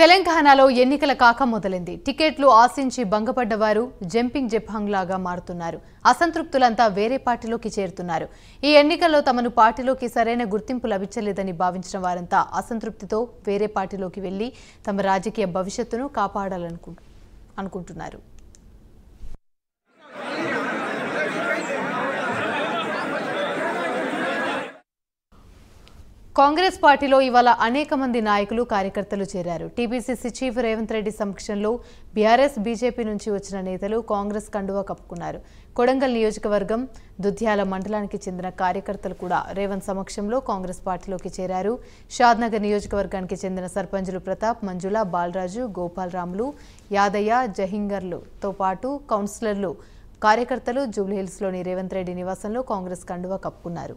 తెలంగాణలో ఎన్నికల కాక మొదలైంది టికెట్లు ఆశించి భంగపడ్డ వారు జంపింగ్ జపాంగ్ లాగా మారుతున్నారు అసంతృప్తులంతా వేరే పార్టీలోకి చేరుతున్నారు ఈ ఎన్నికల్లో తమను పార్టీలోకి సరైన గుర్తింపు లభించలేదని భావించిన వారంతా అసంతృప్తితో వేరే పార్టీలోకి వెళ్లి తమ రాజకీయ భవిష్యత్తును కాపాడాలనుకుంటున్నారు అనుకుంటున్నారు కాంగ్రెస్ పార్టీలో ఇవాళ అనేక మంది నాయకులు కార్యకర్తలు చేరారు టీపీసీసీ చీఫ్ రేవంత్ రెడ్డి సమక్షంలో బీఆర్ఎస్ బీజేపీ నుంచి వచ్చిన నేతలు కాంగ్రెస్ కండువా కప్పుకున్నారు కొడంగల్ నియోజకవర్గం దుధ్యాల మండలానికి చెందిన కార్యకర్తలు కూడా రేవంత్ సమక్షంలో కాంగ్రెస్ పార్టీలోకి చేరారు షాద్నగర్ నియోజకవర్గానికి చెందిన సర్పంచులు ప్రతాప్ మంజుల బాలరాజు గోపాలరాములు యాదయ్య జహింగర్లతో పాటు కౌన్సిలర్లు కార్యకర్తలు జూబ్లీహిల్స్లోని రేవంత్ రెడ్డి నివాసంలో కాంగ్రెస్ కండువా కప్పుకున్నారు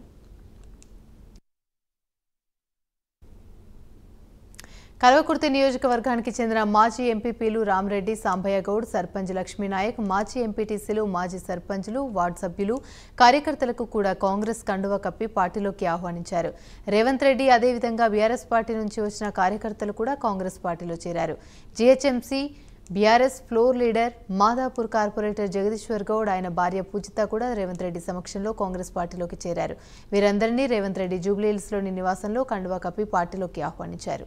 కల్వకుర్తి నియోజకవర్గానికి చెందిన మాజీ ఎంపీపీలు రామ్రెడ్డి సాంబయ్య గౌడ్ సర్పంచ్ లక్ష్మీనాయక్ మాజీ ఎంపీటీసీలు మాజీ సర్పంచ్లు వార్డు సభ్యులు కార్యకర్తలకు కూడా కాంగ్రెస్ కండువా కప్పి పార్టీలోకి ఆహ్వానించారు రేవంత్ రెడ్డి అదేవిధంగా బీఆర్ఎస్ పార్టీ నుంచి వచ్చిన కార్యకర్తలు కూడా కాంగ్రెస్ పార్టీలో చేరారు GHMC BRS floor leader Madapur corporator Jagadishwar Goud ఆయన భార్య పూజిత కూడా రేవంత్ రెడ్డి సమక్షంలో కాంగ్రెస్ పార్టీలోకి చేరారు వీరందరినీ రేవంత్ రెడ్డి జూబ్లీహిల్స్లోని నివాసంలో కండువా కప్పి పార్టీలోకి ఆహ్వానించారు